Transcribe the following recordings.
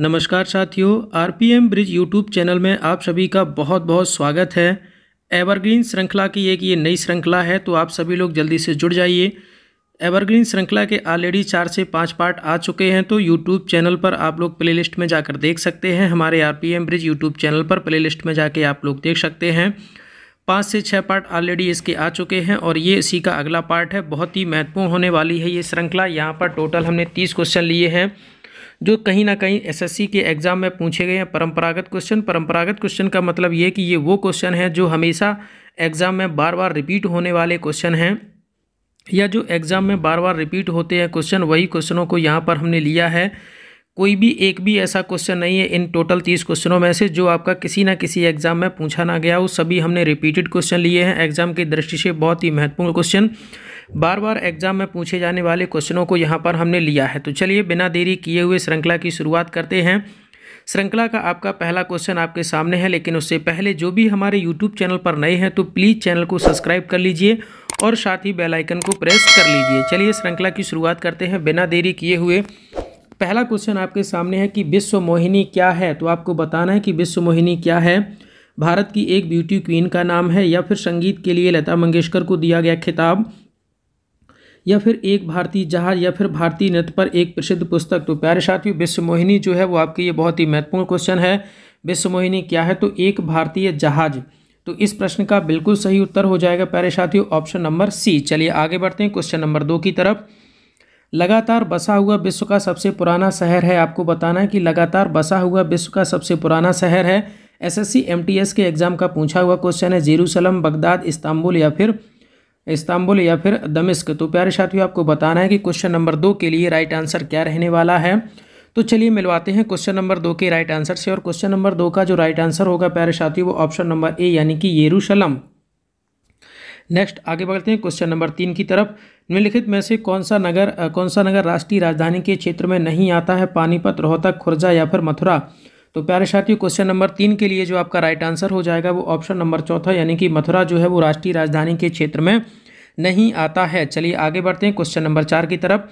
नमस्कार साथियों RPM bridge YouTube channel में आप सभी का बहुत बहुत स्वागत है एवरग्रीन श्रृंखला की एक ये नई श्रृंखला है तो आप सभी लोग जल्दी से जुड़ जाइए एवरग्रीन श्रृंखला के ऑलरेडी चार से पाँच पार्ट आ चुके हैं तो यूट्यूब चैनल पर आप लोग प्लेलिस्ट में जाकर देख सकते हैं हमारे आर ब्रिज यूट्यूब चैनल पर प्ले में जाके आप लोग देख सकते हैं पाँच से छः पार्ट ऑलरेडी इसके आ चुके हैं और ये इसी का अगला पार्ट है बहुत ही महत्वपूर्ण होने वाली है ये श्रृंखला यहाँ पर टोटल हमने तीस क्वेश्चन लिए हैं जो कहीं ना कहीं एसएससी के एग्ज़ाम में पूछे गए हैं परंपरागत क्वेश्चन परंपरागत क्वेश्चन का मतलब ये कि ये वो क्वेश्चन है जो हमेशा एग्ज़ाम में बार बार रिपीट होने वाले क्वेश्चन हैं या जो एग्ज़ाम में बार बार रिपीट होते हैं क्वेश्चन वही क्वेश्चनों को यहाँ पर हमने लिया है कोई भी एक भी ऐसा क्वेश्चन नहीं है इन टोटल तीस क्वेश्चनों में से जो आपका किसी ना किसी एग्जाम में पूछा ना गया वो सभी हमने रिपीटेड क्वेश्चन लिए हैं एग्जाम की दृष्टि से बहुत ही महत्वपूर्ण क्वेश्चन बार बार एग्जाम में पूछे जाने वाले क्वेश्चनों को यहाँ पर हमने लिया है तो चलिए बिना देरी किए हुए श्रृंखला की शुरुआत करते हैं श्रृंखला का आपका पहला क्वेश्चन आपके सामने है लेकिन उससे पहले जो भी हमारे यूट्यूब चैनल पर नए हैं तो प्लीज़ चैनल को सब्सक्राइब कर लीजिए और साथ ही बेल आइकन को प्रेस कर लीजिए चलिए श्रृंखला की शुरुआत करते हैं बिना देरी किए हुए पहला क्वेश्चन आपके सामने है कि विश्व मोहिनी क्या है तो आपको बताना है कि विश्व मोहिनी क्या है भारत की एक ब्यूटी क्वीन का नाम है या फिर संगीत के लिए लता मंगेशकर को दिया गया खिताब या फिर एक भारतीय जहाज या फिर भारतीय नृत्य पर एक प्रसिद्ध पुस्तक तो प्यारे साथियों विश्व मोहिनी जो है वो आपके ये बहुत ही महत्वपूर्ण क्वेश्चन है विश्व मोहिनी क्या है तो एक भारतीय जहाज तो इस प्रश्न का बिल्कुल सही उत्तर हो जाएगा प्यारे साथियों ऑप्शन नंबर सी चलिए आगे बढ़ते हैं क्वेश्चन नंबर दो की तरफ लगातार बसा हुआ विश्व का सबसे पुराना शहर है आपको बताना है कि लगातार बसा हुआ विश्व का सबसे पुराना शहर है एसएससी एमटीएस के एग्जाम का पूछा हुआ क्वेश्चन है जेरूसलम बगदाद इस्तांबुल या फिर इस्तांबुल या फिर दमिश्क तो प्यारे साथियों आपको बताना है कि क्वेश्चन नंबर दो के लिए राइट आंसर क्या रहने वाला है तो चलिए मिलवाते हैं क्वेश्चन नंबर दो के राइट आंसर से और क्वेश्चन नंबर दो का जो राइट आंसर होगा प्यारे साथियों वो ऑप्शन नंबर ए यानी कि येरूशलम नेक्स्ट आगे बढ़ते हैं क्वेश्चन नंबर तीन की तरफ निम्नलिखित में से कौन सा नगर कौन सा नगर राष्ट्रीय राजधानी के क्षेत्र में नहीं आता है पानीपत रोहतक खुर्जा या फिर मथुरा तो प्यारे साथियों क्वेश्चन नंबर तीन के लिए जो आपका राइट आंसर हो जाएगा वो ऑप्शन नंबर चौथा यानी कि मथुरा जो है वो राष्ट्रीय राजधानी के क्षेत्र में नहीं आता है चलिए आगे बढ़ते हैं क्वेश्चन नंबर चार की तरफ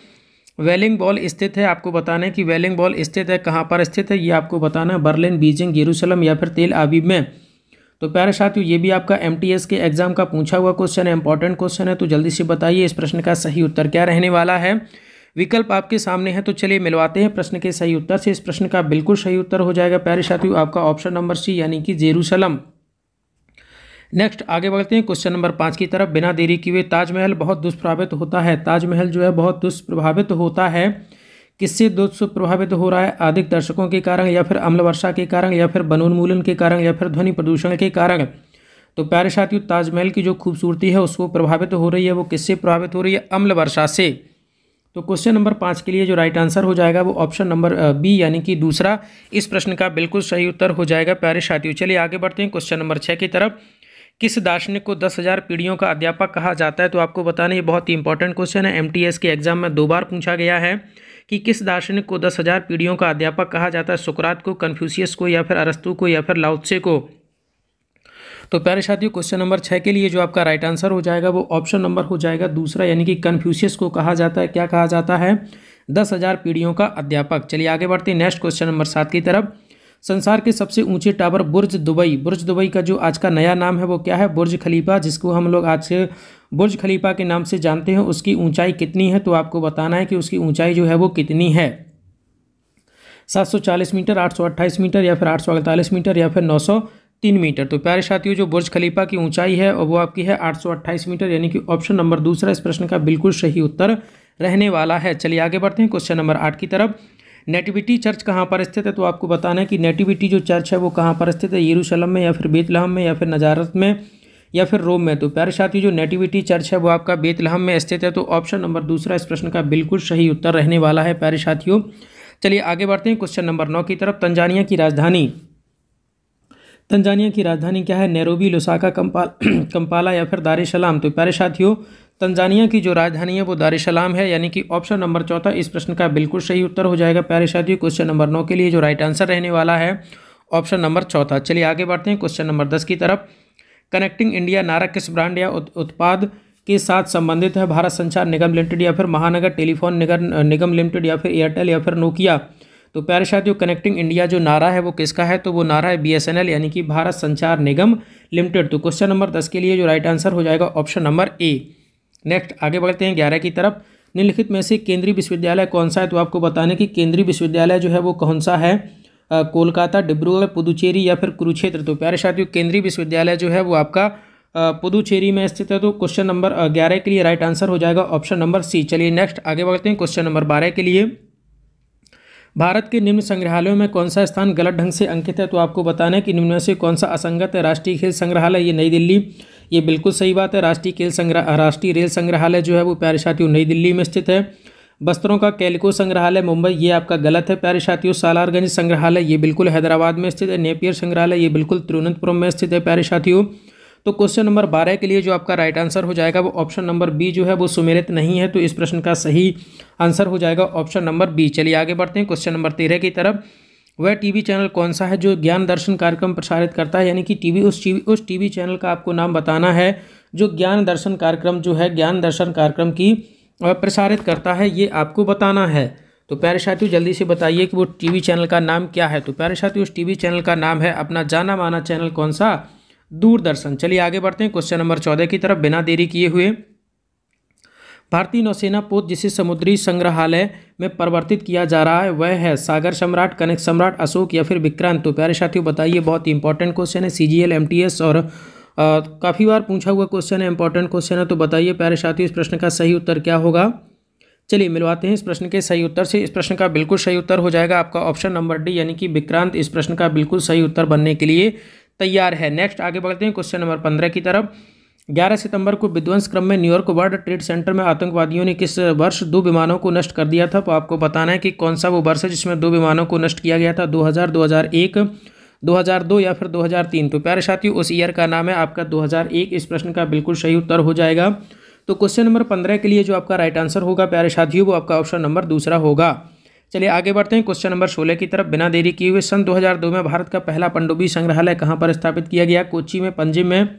वेलिंग बॉल स्थित है आपको बताना है कि वेलिंग बॉल स्थित है कहाँ पर स्थित है ये आपको बताना है बर्लिन बीजिंग यरूशलम या फिर तेल आबिब में तो प्यारे साथियों ये भी आपका एम के एग्ज़ाम का पूछा हुआ क्वेश्चन है इंपॉर्टेंट क्वेश्चन है तो जल्दी से बताइए इस प्रश्न का सही उत्तर क्या रहने वाला है विकल्प आपके सामने है तो चलिए मिलवाते हैं प्रश्न के सही उत्तर से इस प्रश्न का बिल्कुल सही उत्तर हो जाएगा प्यारे साथियों आपका ऑप्शन नंबर सी यानी कि जेरूसलम नेक्स्ट आगे बढ़ते हैं क्वेश्चन नंबर पाँच की तरफ बिना देरी किए ताजमहल बहुत दुष्प्रभावित होता है ताजमहल जो है बहुत दुष्प्रभावित होता है किससे दुष्प्रभावित हो रहा है अधिक दर्शकों के कारण या फिर अम्ल वर्षा के कारण या फिर वनोन्मूलन के कारण या फिर ध्वनि प्रदूषण के कारण तो प्यारे साथियों ताजमहल की जो खूबसूरती है उसको प्रभावित हो रही है वो किससे प्रभावित हो रही है अम्ल वर्षा से तो क्वेश्चन नंबर पाँच के लिए जो राइट आंसर हो जाएगा वो ऑप्शन नंबर बी यानी कि दूसरा इस प्रश्न का बिल्कुल सही उत्तर हो जाएगा प्यारे साथियों चलिए आगे बढ़ते हैं क्वेश्चन नंबर छः की तरफ किस दार्शनिक को दस हज़ार पीढ़ियों का अध्यापक कहा जाता है तो आपको बताना ये बहुत ही इंपॉर्टेंट क्वेश्चन है एम के एग्जाम में दो बार पूछा गया है कि किस दार्शनिक को दस हज़ार पीढ़ियों का अध्यापक कहा जाता है सुकरात को कन्फ्यूशियस को या फिर अरस्तु को या फिर लाउत्से को तो प्यारे साथियों क्वेश्चन नंबर छः के लिए जो आपका राइट आंसर हो जाएगा वो ऑप्शन नंबर हो जाएगा दूसरा यानी कि कन्फ्यूशियस को कहा जाता है क्या कहा जाता है दस हज़ार पीढ़ियों का अध्यापक चलिए आगे बढ़ते हैं नेक्स्ट क्वेश्चन नंबर सात की तरफ संसार के सबसे ऊंचे tower Burj Dubai Burj Dubai का जो आज का नया नाम है वो क्या है बुर्ज खलीफा जिसको हम लोग आज से बुर्ज खलीफा के नाम से जानते हैं उसकी ऊंचाई कितनी है तो आपको बताना है कि उसकी ऊंचाई जो है वो कितनी है 740 मीटर 828 मीटर या फिर आठ मीटर या फिर तीन मीटर तो प्यारे साथियों जो बुर्ज खलीफा की ऊंचाई है और वो आपकी है 828 मीटर यानी कि ऑप्शन नंबर दूसरा इस प्रश्न का बिल्कुल सही उत्तर रहने वाला है चलिए आगे बढ़ते हैं क्वेश्चन नंबर आठ की तरफ नेटिविटी चर्च कहाँ पर स्थित है तो आपको बताना है कि नेटिविटी जो चर्च है वो कहाँ पर स्थित है यरूशलम में या फिर बेतलहम में या फिर नजारत में या फिर रोम में तो प्यारे साथी जो नेटिविटी चर्च है वो आपका बेतलहम में स्थित है तो ऑप्शन नंबर दूसरा इस प्रश्न का बिल्कुल सही उत्तर रहने वाला है प्यारे साथियों चलिए आगे बढ़ते हैं क्वेश्चन नंबर नौ की तरफ तंजानिया की राजधानी तंजानिया की राजधानी क्या है नैरोबी लुसाका कंपाल कंपाला या फिर दारिशलाम तो प्यारे साथियों तंजानिया की जो राजधानी है वो दारिशलाम है यानी कि ऑप्शन नंबर चौथा इस प्रश्न का बिल्कुल सही उत्तर हो जाएगा प्यारे साथियों क्वेश्चन नंबर नौ के लिए जो राइट आंसर रहने वाला है ऑप्शन नंबर चौथा चलिए आगे बढ़ते हैं क्वेश्चन नंबर दस की तरफ कनेक्टिंग इंडिया नारा किस ब्रांड या उत्पाद के साथ संबंधित है भारत संचार निगम लिमिटेड या फिर महानगर टेलीफोन निगर निगम लिमिटेड या फिर एयरटेल या फिर नोकिया तो प्यारे साथियों कनेक्टिंग इंडिया जो नारा है वो किसका है तो वो नारा है बीएसएनएल यानी कि भारत संचार निगम लिमिटेड तो क्वेश्चन नंबर दस के लिए जो राइट आंसर हो जाएगा ऑप्शन नंबर ए नेक्स्ट आगे बढ़ते हैं ग्यारह की तरफ निम्नलिखित में से केंद्रीय विश्वविद्यालय कौन सा है तो आपको बताने कि केंद्रीय विश्वविद्यालय जो है वो कौन सा है कोलकाता डिब्रूगढ़ पुदुचेरी या फिर कुरुक्षेत्र तो प्यारे साथियों केंद्रीय विश्वविद्यालय जो है वो आपका पुदुचेरी में स्थित है तो क्वेश्चन नंबर ग्यारह के लिए राइट आंसर हो जाएगा ऑप्शन नंबर सी चलिए नेक्स्ट आगे बढ़ते हैं क्वेश्चन नंबर बारह के लिए भारत के निम्न संग्रहालयों में कौन सा स्थान गलत ढंग से अंकित है तो आपको बताना है कि निम्न में से कौन सा असंगत है राष्ट्रीय खेल संग्रहालय ये नई दिल्ली ये बिल्कुल सही बात है राष्ट्रीय खेल संग्रह राष्ट्रीय रेल संग्रहालय जो है वो प्यारे साथियों नई दिल्ली में स्थित है बस्तरों का कैलिको संग्रहालय मुंबई ये आपका गलत है प्यारे साथियों सालारगंज संग्रहालय ये बिल्कुल हैदराबाद में स्थित है नेपियर संग्रहालय ये बिल्कुल तिरुवनंतपुरम में स्थित है प्यारे साथियों तो क्वेश्चन नंबर बारह के लिए जो आपका राइट आंसर हो जाएगा वो ऑप्शन नंबर बी जो है वो सुमेलित नहीं है तो इस प्रश्न का सही आंसर हो जाएगा ऑप्शन नंबर बी चलिए आगे बढ़ते हैं क्वेश्चन नंबर तेरह की तरफ वह टीवी चैनल कौन सा है जो ज्ञान दर्शन कार्यक्रम प्रसारित करता है यानी कि टीवी उस टीवी उस टीवी चैनल का आपको नाम बताना है जो ज्ञान दर्शन कार्यक्रम जो है ज्ञान दर्शन कार्यक्रम की प्रसारित करता है ये आपको बताना है तो प्यारे साथियों जल्दी से बताइए कि वो टीवी चैनल का नाम क्या है तो प्यारे साथियों उस टीवी चैनल का नाम है अपना जाना माना चैनल कौन सा दूरदर्शन चलिए आगे बढ़ते हैं क्वेश्चन नंबर चौदह की तरफ बिना देरी किए हुए भारतीय नौसेना पोत जिसे समुद्री संग्रहालय में परिवर्तित किया जा रहा है वह है सागर सम्राट कनक सम्राट अशोक या फिर विक्रांत तो प्यारे साथियों बताइए बहुत ही इंपॉर्टेंट क्वेश्चन है C G L M T S और काफ़ी बार पूछा हुआ क्वेश्चन है इंपॉर्टेंट क्वेश्चन है तो बताइए प्यारे साथियों इस प्रश्न का सही उत्तर क्या होगा चलिए मिलवाते हैं इस प्रश्न के सही उत्तर से इस प्रश्न का बिल्कुल सही उत्तर हो जाएगा आपका ऑप्शन नंबर डी यानी कि विक्रांत इस प्रश्न का बिल्कुल सही उत्तर बनने के लिए तैयार है नेक्स्ट आगे बढ़ते हैं क्वेश्चन नंबर पंद्रह की तरफ ग्यारह सितंबर को विध्वंस क्रम में न्यूयॉर्क वर्ल्ड ट्रेड सेंटर में आतंकवादियों ने किस वर्ष दो विमानों को नष्ट कर दिया था तो आपको बताना है कि कौन सा वो वर्ष है जिसमें दो विमानों को नष्ट किया गया था 2000, 2001, 2002 या फिर 2003 तो प्यारे साथियों उस ईयर का नाम है आपका 2001 इस प्रश्न का बिल्कुल सही उत्तर हो जाएगा तो क्वेश्चन नंबर पंद्रह के लिए जो आपका राइट आंसर होगा प्यारे साथियों वो आपका ऑप्शन नंबर दूसरा होगा चलिए आगे बढ़ते हैं क्वेश्चन नंबर सोलह की तरफ बिना देरी किए हुए सन 2002 में भारत का पहला पंडुबी संग्रहालय कहाँ पर स्थापित किया गया कोची में पंजिम में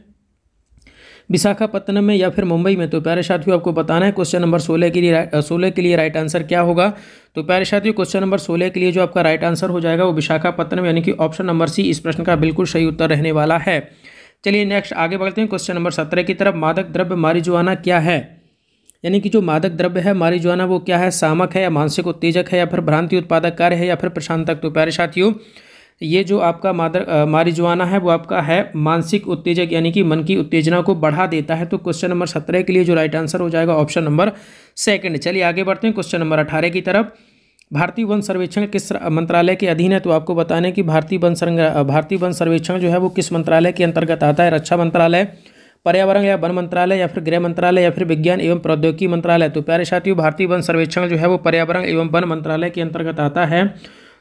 विशाखापत्तनम में या फिर मुंबई में तो प्यारे साथियों आपको बताना है क्वेश्चन नंबर सोलह के लिए सोलह के लिए राइट आंसर क्या होगा तो प्यारे साथियों क्वेश्चन नंबर सोलह के लिए जो आपका राइट आंसर हो जाएगा वो विशाखापत्तनम यानी कि ऑप्शन नंबर सी इस प्रश्न का बिल्कुल सही उत्तर रहने वाला है चलिए नेक्स्ट आगे बढ़ते हैं क्वेश्चन नंबर सत्रह की तरफ मादक द्रव्य मारिजुआना क्या है यानी कि जो मादक द्रव्य है ना वो क्या है सामक है या मानसिक उत्तेजक है या फिर भ्रांति उत्पादक कार्य है या फिर प्रशांतक तो प्यारे साथियों ये जो आपका मादर मारिजुआना है वो आपका है मानसिक उत्तेजक यानी कि मन की उत्तेजना को बढ़ा देता है तो क्वेश्चन नंबर सत्रह के लिए जो राइट आंसर हो जाएगा ऑप्शन नंबर सेकंड चलिए आगे बढ़ते हैं क्वेश्चन नंबर अठारह की तरफ भारतीय वन सर्वेक्षण किस मंत्रालय के अधीन है तो आपको बताने कि भारतीय वन भारतीय वन सर्वेक्षण जो है वो किस मंत्रालय के अंतर्गत आता है रक्षा मंत्रालय पर्यावरण या वन मंत्रालय या फिर गृह मंत्रालय या फिर विज्ञान एवं प्रौद्योगिकी मंत्रालय तो प्यारे साथियों भारतीय वन सर्वेक्षण जो है वो पर्यावरण एवं वन मंत्रालय के अंतर्गत आता है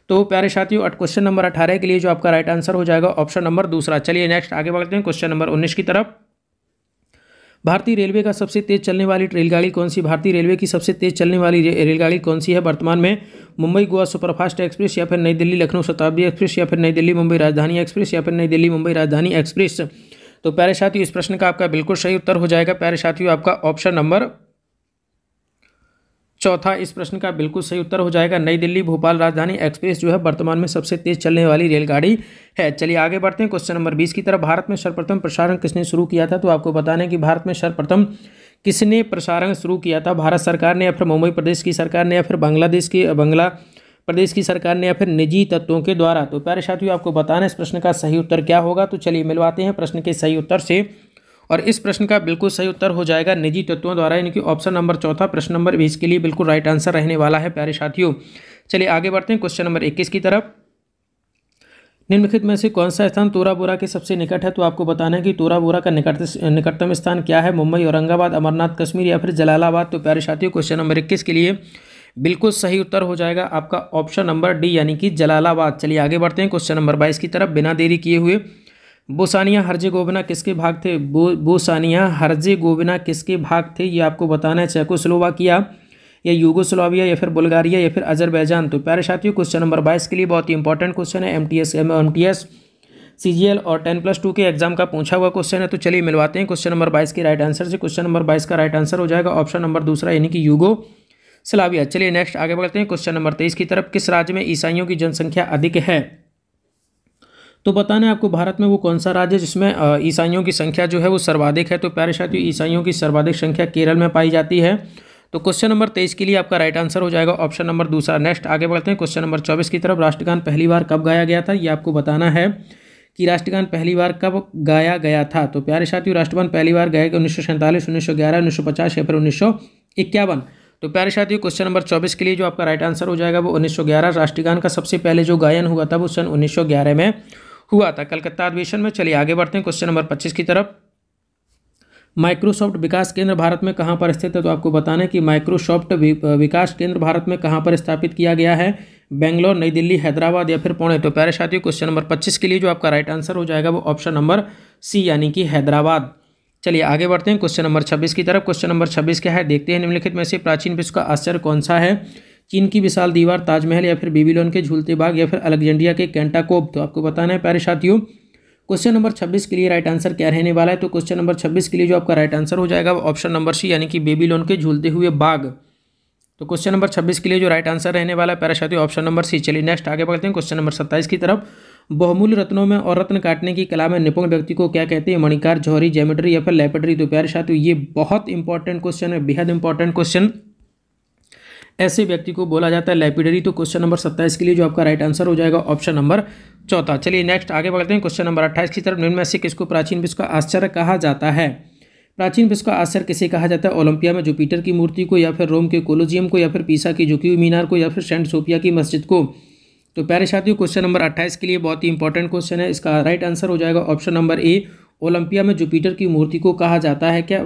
तो प्यारे साथियों अट क्वेश्चन नंबर अठारह के लिए जो आपका राइट आंसर हो जाएगा ऑप्शन नंबर दूसरा चलिए नेक्स्ट आगे बढ़ते हैं क्वेश्चन नंबर उन्नीस की तरफ भारतीय रेलवे का सबसे तेज चलने वाली रेलगाड़ी कौन सी भारतीय रेलवे की सबसे तेज चलने वाली रेलगाड़ी कौन सी है वर्तमान में मुंबई गोवा सुपरफास्ट एक्सप्रेस या फिर नई दिल्ली लखनऊ शताब्दी एक्सप्रेस या फिर नई दिल्ली मुंबई राजधानी एक्सप्रेस या फिर नई दिल्ली मुंबई राजधानी एक्सप्रेस तो प्यारे साथियों इस प्रश्न का आपका बिल्कुल सही उत्तर हो जाएगा प्यारे साथियों आपका ऑप्शन नंबर चौथा इस प्रश्न का बिल्कुल सही उत्तर हो जाएगा नई दिल्ली भोपाल राजधानी एक्सप्रेस जो है वर्तमान में सबसे तेज चलने वाली रेलगाड़ी है चलिए आगे बढ़ते हैं क्वेश्चन नंबर बीस की तरफ भारत में सर्वप्रथम प्रसारण किसने शुरू किया था तो आपको बताने है कि भारत में सर्वप्रथम किसने प्रसारण शुरू किया था भारत सरकार ने या फिर मुंबई प्रदेश की सरकार ने या फिर बांग्लादेश की बंगला प्रदेश की सरकार ने या फिर निजी तत्वों के द्वारा तो प्यारे साथियों आपको बताना है इस प्रश्न का सही उत्तर क्या होगा तो चलिए मिलवाते हैं प्रश्न के सही उत्तर से और इस प्रश्न का बिल्कुल सही उत्तर हो जाएगा निजी तत्वों द्वारा यानी कि ऑप्शन नंबर चौथा प्रश्न नंबर बीस के लिए बिल्कुल राइट आंसर रहने वाला है प्यारे साथियों चलिए आगे बढ़ते हैं क्वेश्चन नंबर इक्कीस की तरफ निम्नलिखित में से कौन सा स्थान तोराबोरा के सबसे निकट है तो आपको बताना है कि तोराबोरा का निकट निकटतम स्थान क्या है मुंबई औरंगाबाद अमरनाथ कश्मीर या फिर जलालाबाद तो प्यारे साथियों क्वेश्चन नंबर इक्कीस के लिए बिल्कुल सही उत्तर हो जाएगा आपका ऑप्शन नंबर डी यानी कि जलालाबाद चलिए आगे बढ़ते हैं क्वेश्चन नंबर बाईस की तरफ बिना देरी किए हुए बोसानिया हरजे गोबना किसके भाग थे बो बोसानिया हरजे गोबना किसके भाग थे ये आपको बताना है चेकोस्लोवाकिया या यूगोस्लोविया या फिर बुल्गारिया या फिर अजरबैजान तो प्यारे साथियों क्वेश्चन नंबर बाईस के लिए बहुत ही इंपॉर्टेंट क्वेश्चन है M T S M M T S C G L और टेन प्लस टू के एग्जाम का पूछा हुआ क्वेश्चन है तो चलिए मिलवाते हैं क्वेश्चन नंबर बाईस के राइट आंसर से क्वेश्चन नंबर बाईस का राइट आंसर हो जाएगा ऑप्शन नंबर दूसरा यानी कि यूगो सलाबिया चलिए नेक्स्ट आगे बढ़ते हैं क्वेश्चन नंबर तेईस की तरफ किस राज्य में ईसाइयों की जनसंख्या अधिक है तो बताना है आपको भारत में वो कौन सा राज्य है जिसमें ईसाइयों की संख्या जो है वो सर्वाधिक है तो प्यारे साथियों ईसाइयों की सर्वाधिक संख्या केरल में पाई जाती है तो क्वेश्चन नंबर तेईस के लिए आपका राइट आंसर हो जाएगा ऑप्शन नंबर दूसरा नेक्स्ट आगे बढ़ते हैं क्वेश्चन नंबर चौबीस की तरफ राष्ट्रगान पहली बार कब गाया गया था ये आपको बताना है कि राष्ट्रगान पहली बार कब गाया गया था तो प्यारे साथियों राष्ट्रगान पहली बार गाया गया उन्नीस सौ सैंतालीस उन्नीस सौ ग्यारह उन्नीस सौ पचास या फिर उन्नीस सौ इक्यावन तो प्यारे साथियों क्वेश्चन नंबर चौबीस के लिए जो आपका राइट आंसर हो जाएगा वो 1911 राष्ट्रगान का सबसे पहले जो गायन हुआ था वो सन 1911 में हुआ था कलकत्ता अधिवेशन में चलिए आगे बढ़ते हैं क्वेश्चन नंबर पच्चीस की तरफ माइक्रोसॉफ्ट विकास केंद्र भारत में कहाँ पर स्थित है तो आपको बताना है कि माइक्रोसॉफ्ट विकास केंद्र भारत में कहाँ पर स्थापित किया गया है बेंगलोर नई दिल्ली हैदराबाद या फिर पुणे तो प्यारे साथियों क्वेश्चन नंबर पच्चीस के लिए जो आपका राइट आंसर हो जाएगा वो ऑप्शन नंबर सी यानी कि हैदराबाद चलिए आगे बढ़ते हैं क्वेश्चन नंबर छब्बीस की तरफ क्वेश्चन नंबर छब्बीस क्या है देखते हैं निम्नलिखित में से प्राचीन विश्व का आश्चर्य कौन सा है चीन की विशाल दीवार ताजमहल या फिर बेबीलोन के झूलते बाग या फिर अलेक्जेंड्रिया के कैंटाकोप तो आपको बताना है प्यारे साथियों क्वेश्चन नंबर छब्बीस के लिए राइट आंसर क्या रहने वाला है तो क्वेश्चन नंबर छब्बीस के लिए जो आपका राइट आंसर हो जाएगा वो ऑप्शन नंबर सी यानी कि बेबी लोन के झूलते हुए बाग तो क्वेश्चन नंबर छब्बीस के लिए जो राइट आंसर रहने वाला है पैराशाती ऑप्शन नंबर सी चलिए नेक्स्ट आगे बढ़ते हैं क्वेश्चन नंबर सत्ताईस की तरफ बहुमूल्य रत्नों में और रत्न काटने की कला में निपुण व्यक्ति को क्या कहते हैं मणिकार जौहरी जेमेट्री या फिर लेपेटरी तो पैराशाती ये बहुत इंपॉर्टेंट क्वेश्चन है बेहद इंपॉर्टेंट क्वेश्चन ऐसे व्यक्ति को बोला जाता है लेपिडरी तो क्वेश्चन नंबर सत्ताईस के लिए जो आपका राइट आंसर हो जाएगा ऑप्शन नंबर चौथा चलिए नेक्स्ट आगे बढ़ते हैं क्वेश्चन नंबर अट्ठाईस की तरफ निम्न में से किसको प्राचीन विश्व का आश्चर्य कहा जाता है प्राचीन विश्व का आश्चर्य किसे कहा जाता है ओलंपिया में जुपिटर की मूर्ति को या फिर रोम के कोलोजियम को या फिर पीसा की झुकी हुई मीनार को या फिर सेंट सोफिया की मस्जिद को तो प्यारे साथियों क्वेश्चन नंबर अट्ठाईस के लिए बहुत ही इंपॉर्टेंट क्वेश्चन है इसका राइट आंसर हो जाएगा ऑप्शन नंबर ए ओलंपिया में जुपिटर की मूर्ति को कहा जाता है क्या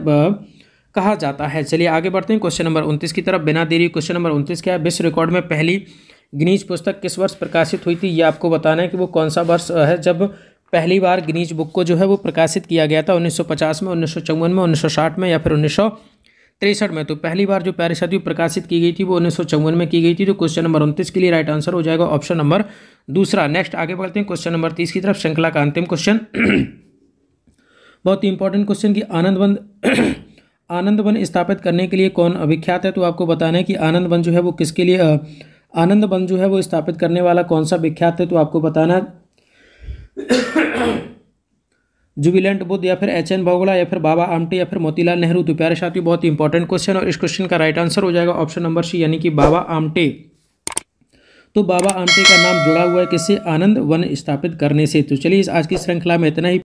कहा जाता है चलिए आगे बढ़ते हैं क्वेश्चन नंबर उनतीस की तरफ बिना देरी क्वेश्चन नंबर उनतीस क्या है विश्व रिकॉर्ड में पहली गनीज पुस्तक किस वर्ष प्रकाशित हुई थी ये आपको बताना है कि वो कौन सा वर्ष है जब पहली बार गिनीज बुक को जो है वो प्रकाशित किया गया था 1950 में उन्नीस में उन्नीस में या फिर उन्नीस तिरसठ में तो पहली बार जो पैरिशद प्रकाशित की गई थी वो उन्नीस में की गई थी तो क्वेश्चन नंबर उनतीस के लिए राइट आंसर हो जाएगा ऑप्शन नंबर दूसरा नेक्स्ट आगे बढ़ते हैं क्वेश्चन नंबर तीस की तरफ श्रृंखला का अंतिम क्वेश्चन बहुत ही इंपॉर्टेंट क्वेश्चन कि वन आनंद वन स्थापित करने के लिए कौन विख्यात है तो आपको बताना है कि आनंद वन जो है वो किसके लिए आनंद वन जो है वो स्थापित करने वाला कौन सा विख्यात है तो आपको बताना जुबिलेंट बुद्ध या फिर एच एन भोगला या फिर बाबा आमटे या फिर मोतीलाल नेहरू तो प्यारे साथियों बहुत ही इंपॉर्टेंट क्वेश्चन और इस क्वेश्चन का राइट आंसर हो जाएगा ऑप्शन नंबर सी यानी कि बाबा आमटे तो बाबा आमटे का नाम जुड़ा हुआ है किसी आनंद वन स्थापित करने से तो चलिए इस आज की श्रृंखला में इतना ही